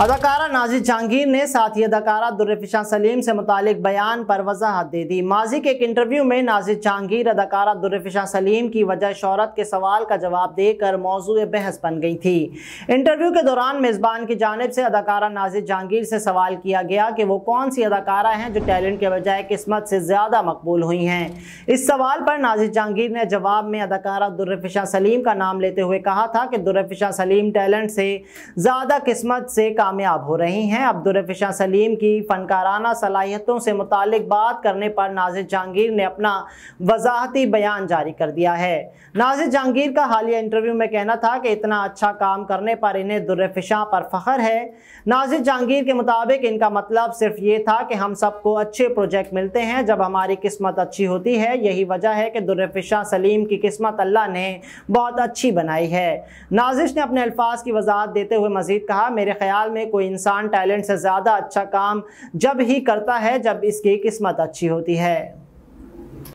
अदाकारा नाजी जहांगीर ने साथी अदाकारा दुर्रफिशा सलीम से मुतल बयान पर वजाहत दे दी माजी के एक इंटरव्यू में नाजी जहांगीर अदाकारा दुर्रफिशा सलीम की वजह शहरत के सवाल का जवाब देकर मौजू बहस बन गई थी इंटरव्यू के दौरान मेज़बान की जानब से अदाकारा नाजी जहांगीर से सवाल किया गया कि वो कौन सी अदाकारा हैं जो टैलेंट के बजाय किस्मत से ज़्यादा मकबूल हुई हैं इस सवाल पर नाजी जहांगीर ने जवाब में अदाकारा दुर्रफिशा सलीम का नाम लेते हुए कहा था कि दुर्रफिशा सलीम टैलेंट से ज़्यादा किस्मत से कामयाब हो रही हैं अब्दुलरफिशा सलीम की फ़नकाराना सलाहियतों से मुतक बात करने पर नाजिर जहांगीर ने अपना वजाहती बयान जारी कर दिया है नाजिर जहांगीर का हालिया इंटरव्यू में कहना था कि इतना अच्छा काम करने पर इन्हें दुरफिशा पर फ़ख्र है नाजिर जहांगीर के मुताबिक इनका मतलब सिर्फ ये था कि हम सबको अच्छे प्रोजेक्ट मिलते हैं जब हमारी किस्मत अच्छी होती है यही वजह है कि दुरफिशा सलीम की किस्मत अल्लाह ने बहुत अच्छी बनाई है नाजिश ने अपने अल्फाज की वजाहत देते हुए मजीद कहा मेरे ख्याल में कोई इंसान टैलेंट से ज़्यादा अच्छा काम जब ही करता है जब इसकी किस्मत अच्छी होती है